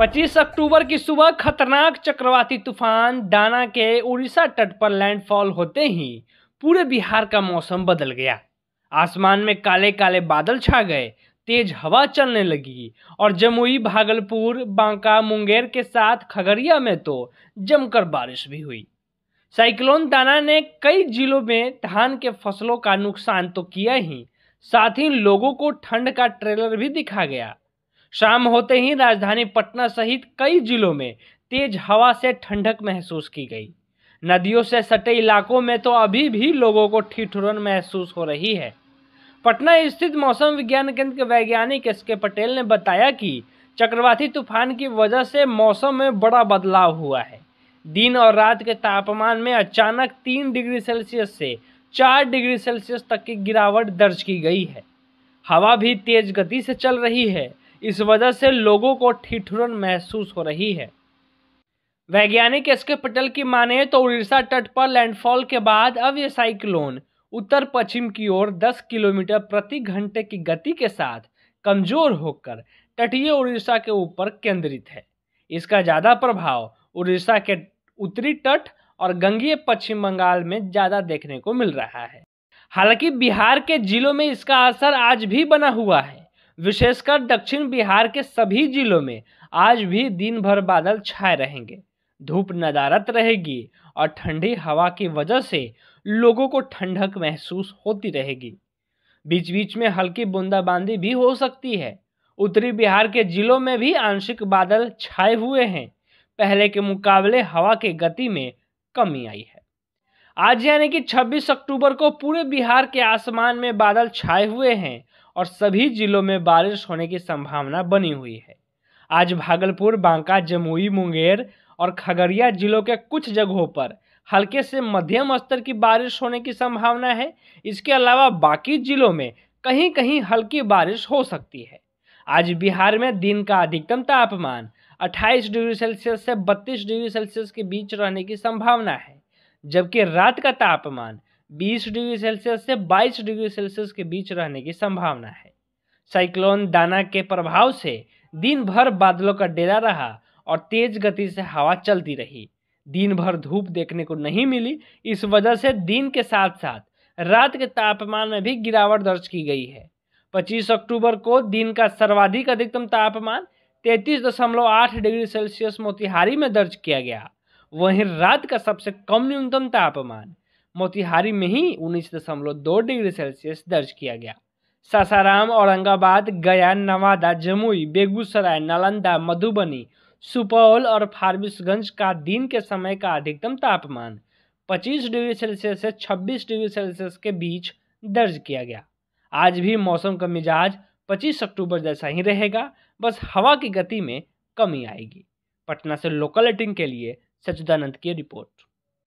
25 अक्टूबर की सुबह खतरनाक चक्रवाती तूफान डाना के उड़ीसा तट पर लैंडफॉल होते ही पूरे बिहार का मौसम बदल गया आसमान में काले काले बादल छा गए तेज हवा चलने लगी और जमुई भागलपुर बांका मुंगेर के साथ खगड़िया में तो जमकर बारिश भी हुई साइक्लोन दाना ने कई जिलों में धान के फसलों का नुकसान तो किया ही साथ ही लोगों को ठंड का ट्रेलर भी दिखा गया शाम होते ही राजधानी पटना सहित कई जिलों में तेज हवा से ठंडक महसूस की गई नदियों से सटे इलाकों में तो अभी भी लोगों को ठिठुरन महसूस हो रही है पटना स्थित मौसम विज्ञान केंद्र के वैज्ञानिक एस के पटेल ने बताया कि चक्रवाती तूफान की वजह से मौसम में बड़ा बदलाव हुआ है दिन और रात के तापमान में अचानक तीन डिग्री सेल्सियस से चार डिग्री सेल्सियस तक की गिरावट दर्ज की गई है हवा भी तेज गति से चल रही है इस वजह से लोगों को ठिठुरन महसूस हो रही है वैज्ञानिक एस के पटेल की माने तो उड़ीसा तट पर लैंडफॉल के बाद अब यह साइक्लोन उत्तर पश्चिम की ओर 10 किलोमीटर प्रति घंटे की गति के साथ कमजोर होकर तटीय उड़ीसा के ऊपर केंद्रित है इसका ज़्यादा प्रभाव उड़ीसा के उत्तरी तट और गंगीय पश्चिम बंगाल में ज़्यादा देखने को मिल रहा है हालांकि बिहार के जिलों में इसका असर आज भी बना हुआ है विशेषकर दक्षिण बिहार के सभी जिलों में आज भी दिन भर बादल छाए रहेंगे धूप नदारत रहेगी और ठंडी हवा की वजह से लोगों को ठंडक महसूस होती रहेगी बीच बीच में हल्की बूंदाबांदी भी हो सकती है उत्तरी बिहार के जिलों में भी आंशिक बादल छाए हुए हैं पहले के मुकाबले हवा की गति में कमी आई है आज यानी कि 26 अक्टूबर को पूरे बिहार के आसमान में बादल छाए हुए हैं और सभी जिलों में बारिश होने की संभावना बनी हुई है आज भागलपुर बांका जमुई मुंगेर और खगड़िया जिलों के कुछ जगहों पर हल्के से मध्यम स्तर की बारिश होने की संभावना है इसके अलावा बाकी जिलों में कहीं कहीं हल्की बारिश हो सकती है आज बिहार में दिन का अधिकतम तापमान 28 डिग्री सेल्सियस से 32 डिग्री सेल्सियस के बीच रहने की संभावना है जबकि रात का तापमान 20 डिग्री सेल्सियस से 22 डिग्री सेल्सियस के बीच रहने की संभावना है साइक्लोन दाना के प्रभाव से दिन भर बादलों का डेरा रहा और तेज गति से हवा चलती रही दिन भर धूप देखने को नहीं मिली इस वजह से दिन के साथ साथ रात के तापमान में भी गिरावट दर्ज की गई है 25 अक्टूबर को दिन का सर्वाधिक अधिकतम तापमान 33.8 डिग्री सेल्सियस मोतिहारी में दर्ज किया गया वहीं रात का सबसे कम न्यूनतम तापमान मोतिहारी में ही उन्नीस दशमलव दो डिग्री सेल्सियस दर्ज किया गया सासाराम औरंगाबाद गया नवादा जमुई बेगूसराय नालंदा मधुबनी सुपौल और फारबिसगंज का दिन के समय का अधिकतम तापमान 25 डिग्री सेल्सियस से 26 डिग्री सेल्सियस के बीच दर्ज किया गया आज भी मौसम का मिजाज 25 अक्टूबर जैसा ही रहेगा बस हवा की गति में कमी आएगी पटना से लोकल एटिंग के लिए सचिदानंद की रिपोर्ट